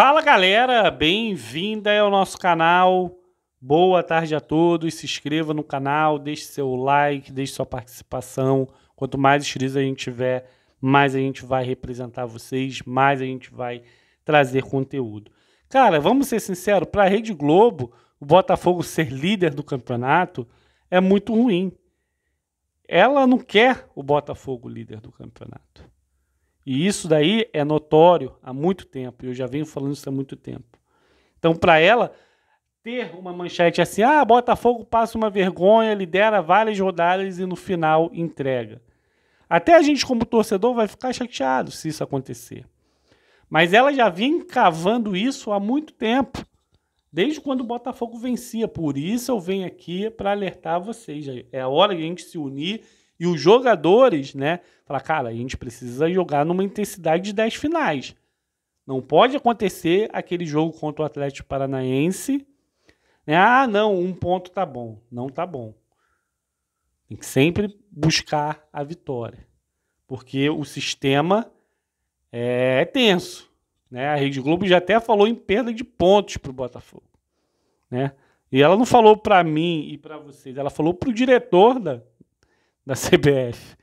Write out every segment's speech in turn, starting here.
Fala galera, bem-vinda ao nosso canal. Boa tarde a todos. Se inscreva no canal, deixe seu like, deixe sua participação. Quanto mais inscritos a gente tiver, mais a gente vai representar vocês, mais a gente vai trazer conteúdo. Cara, vamos ser sinceros, para a Rede Globo, o Botafogo ser líder do campeonato é muito ruim. Ela não quer o Botafogo líder do campeonato. E isso daí é notório há muito tempo, eu já venho falando isso há muito tempo. Então, para ela, ter uma manchete assim, ah, Botafogo passa uma vergonha, lidera várias rodadas e no final entrega. Até a gente, como torcedor, vai ficar chateado se isso acontecer. Mas ela já vinha cavando isso há muito tempo, desde quando o Botafogo vencia. Por isso eu venho aqui para alertar vocês. É a hora de a gente se unir e os jogadores, né? Falar, cara, a gente precisa jogar numa intensidade de 10 finais. Não pode acontecer aquele jogo contra o Atlético Paranaense. Né? Ah, não, um ponto tá bom. Não tá bom. Tem que sempre buscar a vitória. Porque o sistema é, é tenso. Né? A Rede Globo já até falou em perda de pontos para o Botafogo. Né? E ela não falou para mim e para vocês, ela falou para o diretor da, da CBF.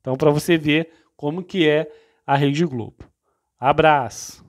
Então, para você ver como que é a Rede Globo. Abraço!